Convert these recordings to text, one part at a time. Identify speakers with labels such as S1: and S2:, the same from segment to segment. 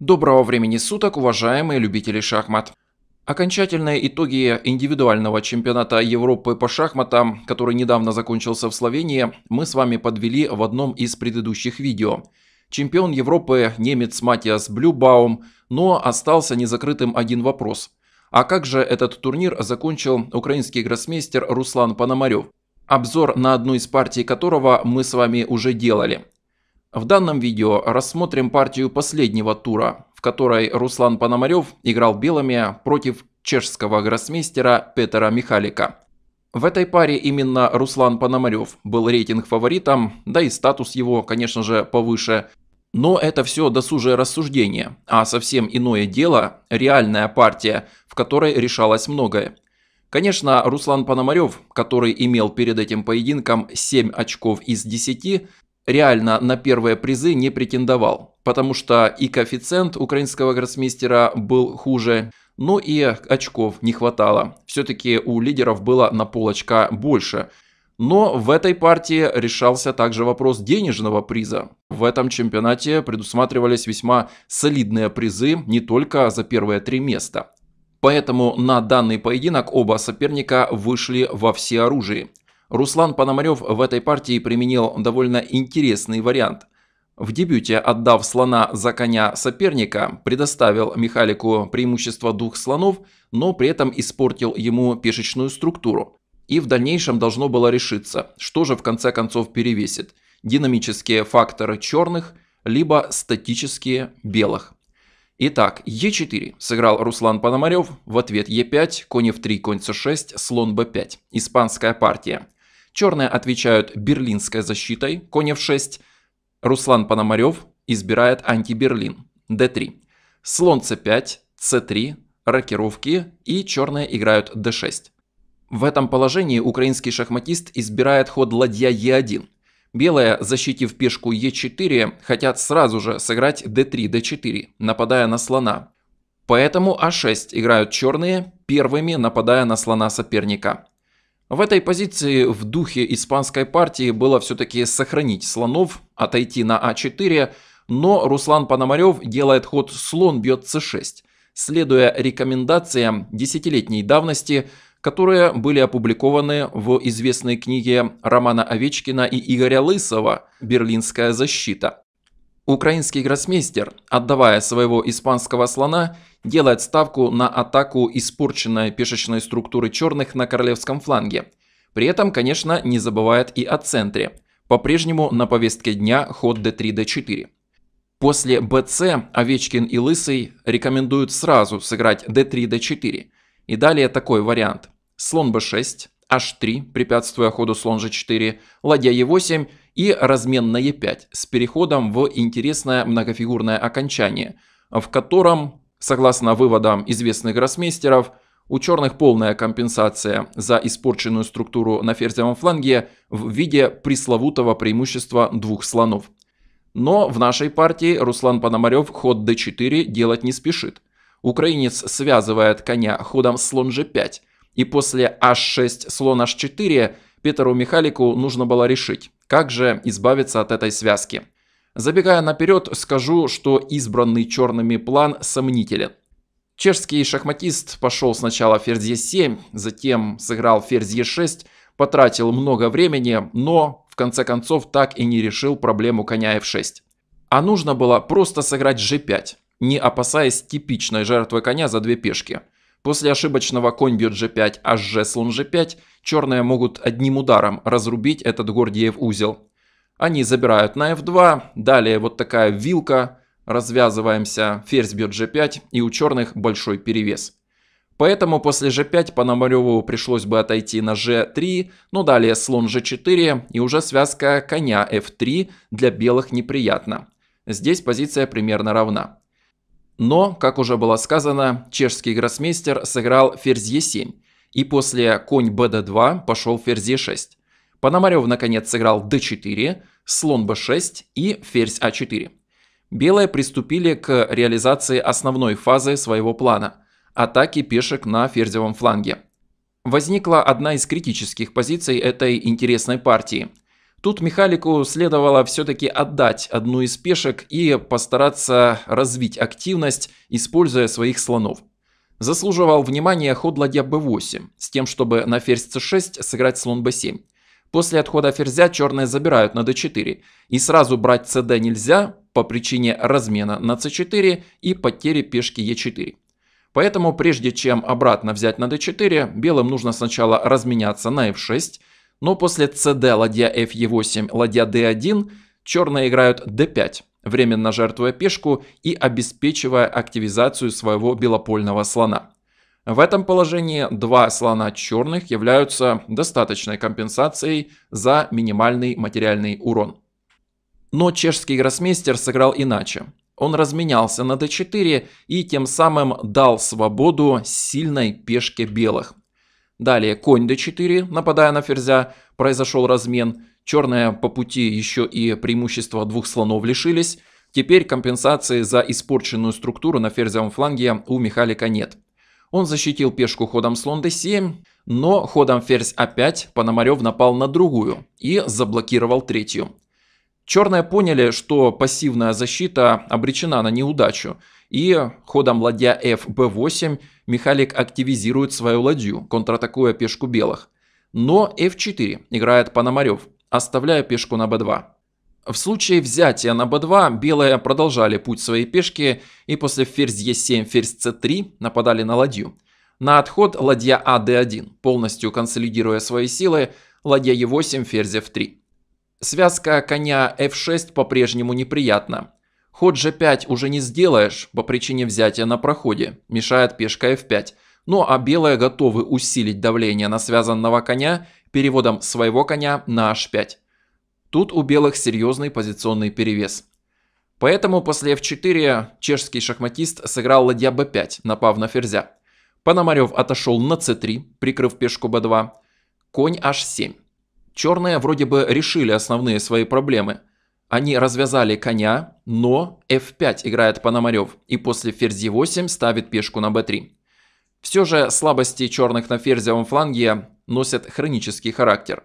S1: Доброго времени суток, уважаемые любители шахмат. Окончательные итоги индивидуального чемпионата Европы по шахматам, который недавно закончился в Словении, мы с вами подвели в одном из предыдущих видео. Чемпион Европы немец Матиас Блюбаум, но остался незакрытым один вопрос. А как же этот турнир закончил украинский гроссмейстер Руслан Пономарев? Обзор на одну из партий которого мы с вами уже делали. В данном видео рассмотрим партию последнего тура, в которой Руслан Пономарев играл белыми против чешского гроссмейстера Петера Михалика. В этой паре именно Руслан Пономарев был рейтинг фаворитом, да и статус его, конечно же, повыше. Но это все досужее рассуждение, а совсем иное дело – реальная партия, в которой решалось многое. Конечно, Руслан Пономарев, который имел перед этим поединком 7 очков из 10, реально на первые призы не претендовал, потому что и коэффициент украинского гроссмейстера был хуже, ну и очков не хватало. Все-таки у лидеров было на полочка больше. Но в этой партии решался также вопрос денежного приза. В этом чемпионате предусматривались весьма солидные призы не только за первые три места. Поэтому на данный поединок оба соперника вышли во всеоружии. Руслан Пономарев в этой партии применил довольно интересный вариант. В дебюте, отдав слона за коня соперника, предоставил Михалику преимущество двух слонов, но при этом испортил ему пешечную структуру. И в дальнейшем должно было решиться, что же в конце концов перевесит – динамические факторы черных, либо статические белых. Итак, Е4 сыграл Руслан Пономарев, в ответ Е5, конь F3, конь c6, слон b5. Испанская партия. Черные отвечают берлинской защитой, конь f6. Руслан Пономарев избирает антиберлин, d3. Слон c5, c3, рокировки и черные играют d6. В этом положении украинский шахматист избирает ход ладья e1. Белые, защитив пешку e4, хотят сразу же сыграть d3, d4, нападая на слона. Поэтому a а 6 играют черные, первыми нападая на слона соперника. В этой позиции в духе испанской партии было все-таки сохранить слонов, отойти на А4, но Руслан Пономарев делает ход «слон бьет c 6 следуя рекомендациям десятилетней давности, которые были опубликованы в известной книге Романа Овечкина и Игоря Лысова «Берлинская защита». Украинский гроссмейстер, отдавая своего испанского слона, делает ставку на атаку испорченной пешечной структуры черных на королевском фланге. При этом, конечно, не забывает и о центре. По-прежнему на повестке дня ход d3, d4. После bc Овечкин и Лысый рекомендуют сразу сыграть d3, d4. И далее такой вариант. Слон b6, h3, препятствуя ходу слон g4, ладья e8 и размен на e5 с переходом в интересное многофигурное окончание, в котором Согласно выводам известных гроссмейстеров, у черных полная компенсация за испорченную структуру на ферзевом фланге в виде пресловутого преимущества двух слонов. Но в нашей партии Руслан Пономарев ход d4 делать не спешит. Украинец связывает коня ходом слон g5, и после h6 слон h4 Петеру Михалику нужно было решить, как же избавиться от этой связки – Забегая наперед, скажу, что избранный черными план сомнителен. Чешский шахматист пошел сначала ферзь Е7, затем сыграл ферзь Е6, потратил много времени, но в конце концов так и не решил проблему коня F6. А нужно было просто сыграть G5, не опасаясь типичной жертвы коня за две пешки. После ошибочного конь бьет G5, аж G слон G5, черные могут одним ударом разрубить этот Гордиев узел. Они забирают на f2, далее вот такая вилка, развязываемся, ферзь бьет g5 и у черных большой перевес. Поэтому после g5 Пономареву пришлось бы отойти на g3, но ну далее слон g4 и уже связка коня f3 для белых неприятна. Здесь позиция примерно равна. Но, как уже было сказано, чешский гроссмейстер сыграл ферзь e7 и после конь bd2 пошел ферзь e6. Пономарев наконец сыграл d4, слон b6 и ферзь a4. А Белые приступили к реализации основной фазы своего плана – атаки пешек на ферзевом фланге. Возникла одна из критических позиций этой интересной партии. Тут Михалику следовало все-таки отдать одну из пешек и постараться развить активность, используя своих слонов. Заслуживал внимания ход ладья b8, с тем, чтобы на ферзь c6 сыграть слон b7. После отхода ферзя черные забирают на d4. И сразу брать cd нельзя по причине размена на c4 и потери пешки e4. Поэтому прежде чем обратно взять на d4, белым нужно сначала разменяться на f6. Но после cd ладья f e8 ладья d1 черные играют d5 временно жертвуя пешку и обеспечивая активизацию своего белопольного слона. В этом положении два слона черных являются достаточной компенсацией за минимальный материальный урон. Но чешский гроссмейстер сыграл иначе. Он разменялся на d4 и тем самым дал свободу сильной пешке белых. Далее конь d4, нападая на ферзя, произошел размен. Черные по пути еще и преимущества двух слонов лишились. Теперь компенсации за испорченную структуру на ферзевом фланге у Михалика нет. Он защитил пешку ходом слон d7, но ходом ферзь a5 Пономарев напал на другую и заблокировал третью. Черные поняли, что пассивная защита обречена на неудачу, и ходом ладья f 8 Михалик активизирует свою ладью, контратакуя пешку белых. Но f4 играет Пономарев, оставляя пешку на b2. В случае взятия на b2 белые продолжали путь своей пешки и после ферзь e7, ферзь c3 нападали на ладью. На отход ладья ad1, а полностью консолидируя свои силы, ладья e8, ферзь f3. Связка коня f6 по-прежнему неприятна. Ход g5 уже не сделаешь по причине взятия на проходе, мешает пешка f5. Ну а белые готовы усилить давление на связанного коня переводом своего коня на h5. Тут у белых серьезный позиционный перевес. Поэтому после f4 чешский шахматист сыграл ладья b5, напав на ферзя. Пономарев отошел на c3, прикрыв пешку b2. Конь h7. Черные вроде бы решили основные свои проблемы. Они развязали коня, но f5 играет Пономарев и после ферзи e8 ставит пешку на b3. Все же слабости черных на ферзевом фланге носят хронический характер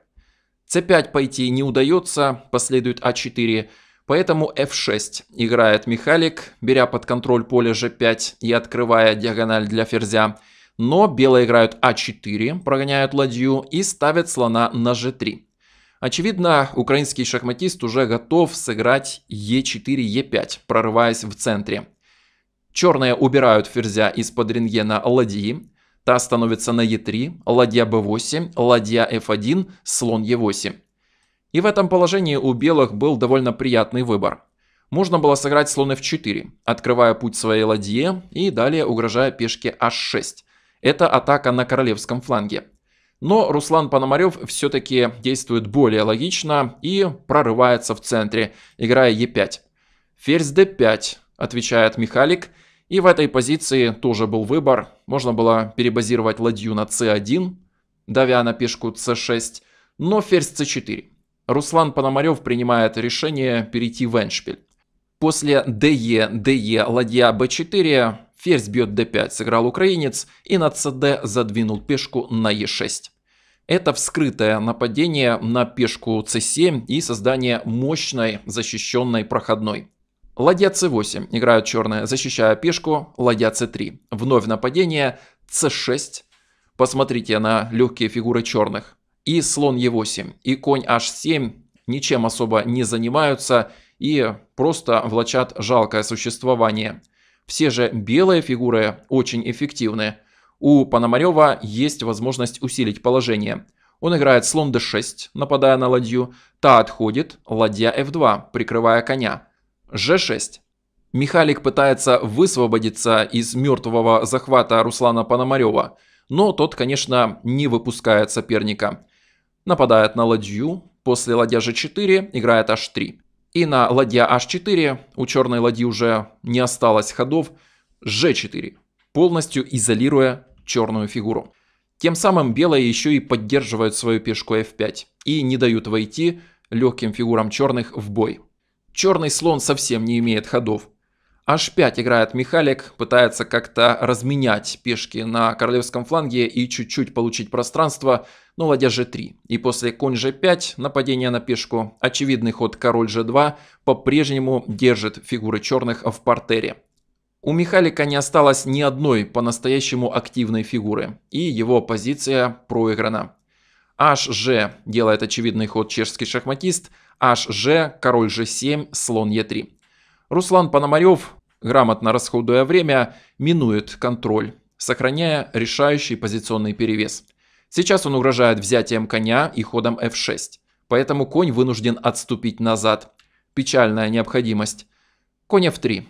S1: c5 пойти не удается, последует а4, поэтому f6 играет Михалик, беря под контроль поле g5 и открывая диагональ для ферзя. Но белые играют а4, прогоняют ладью и ставят слона на g3. Очевидно, украинский шахматист уже готов сыграть e4, e5, прорываясь в центре. Черные убирают ферзя из-под рентгена ладьи, Та становится на Е3, ладья Б8, ладья F1, слон Е8. И в этом положении у белых был довольно приятный выбор. Можно было сыграть слон F4, открывая путь своей ладье и далее угрожая пешке H6. Это атака на королевском фланге. Но Руслан Пономарев все-таки действует более логично и прорывается в центре, играя Е5. Ферзь d5, отвечает Михалик – и в этой позиции тоже был выбор. Можно было перебазировать ладью на c1, давя на пешку c6, но ферзь c4. Руслан Пономарев принимает решение перейти в эндшпиль. После ДЕ, ДЕ, ладья b4, ферзь бьет d5, сыграл украинец, и на cd задвинул пешку на e6. Это вскрытое нападение на пешку c7 и создание мощной защищенной проходной. Ладья c8, играют черные, защищая пешку, ладья c3. Вновь нападение, c6. Посмотрите на легкие фигуры черных. И слон e8, и конь h7 ничем особо не занимаются и просто влачат жалкое существование. Все же белые фигуры очень эффективны. У Пономарева есть возможность усилить положение. Он играет слон d6, нападая на ладью, та отходит, ладья f2, прикрывая коня. G6. Михалик пытается высвободиться из мертвого захвата Руслана Пономарева, но тот, конечно, не выпускает соперника. Нападает на ладью, после ладья G4 играет H3. И на ладья H4 у черной ладьи уже не осталось ходов G4, полностью изолируя черную фигуру. Тем самым белые еще и поддерживают свою пешку F5 и не дают войти легким фигурам черных в бой. Черный слон совсем не имеет ходов. h 5 играет Михалик, пытается как-то разменять пешки на королевском фланге и чуть-чуть получить пространство, но ладья g3. И после конь g5, нападение на пешку, очевидный ход король g2 по-прежнему держит фигуры черных в партере. У Михалика не осталось ни одной по-настоящему активной фигуры, и его позиция проиграна. HG делает очевидный ход чешский шахматист. HG, король G7, слон E3. Руслан Пономарев, грамотно расходуя время, минует контроль, сохраняя решающий позиционный перевес. Сейчас он угрожает взятием коня и ходом F6. Поэтому конь вынужден отступить назад. Печальная необходимость. Конь F3.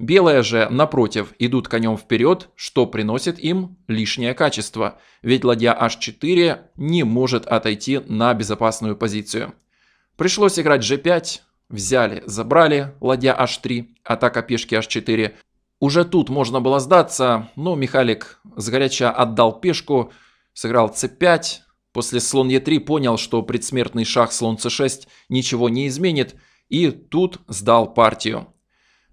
S1: Белые же, напротив, идут конем вперед, что приносит им лишнее качество, ведь ладья h4 не может отойти на безопасную позицию. Пришлось играть g5, взяли, забрали, ладья h3, атака пешки h4. Уже тут можно было сдаться, но Михалик сгоряча отдал пешку, сыграл c5, после слон e3 понял, что предсмертный шах слон c6 ничего не изменит, и тут сдал партию.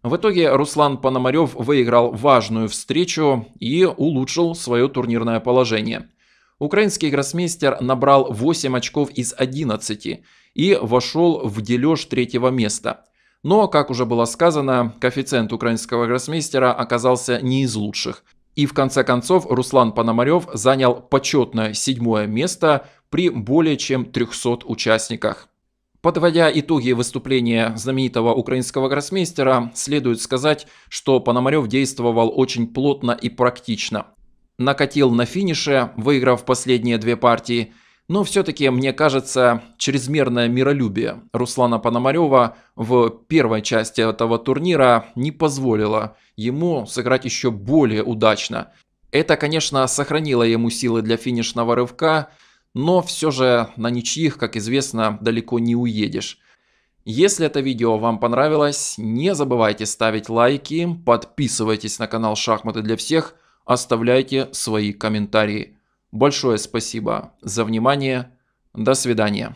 S1: В итоге Руслан Пономарев выиграл важную встречу и улучшил свое турнирное положение. Украинский гроссмейстер набрал 8 очков из 11 и вошел в дележ третьего места. Но, как уже было сказано, коэффициент украинского гроссмейстера оказался не из лучших. И в конце концов Руслан Пономарев занял почетное седьмое место при более чем 300 участниках. Подводя итоги выступления знаменитого украинского гроссмейстера, следует сказать, что Пономарев действовал очень плотно и практично. Накатил на финише, выиграв последние две партии, но все-таки, мне кажется, чрезмерное миролюбие Руслана Пономарева в первой части этого турнира не позволило ему сыграть еще более удачно. Это, конечно, сохранило ему силы для финишного рывка, но все же на ничьих, как известно, далеко не уедешь. Если это видео вам понравилось, не забывайте ставить лайки, подписывайтесь на канал «Шахматы для всех», оставляйте свои комментарии. Большое спасибо за внимание. До свидания.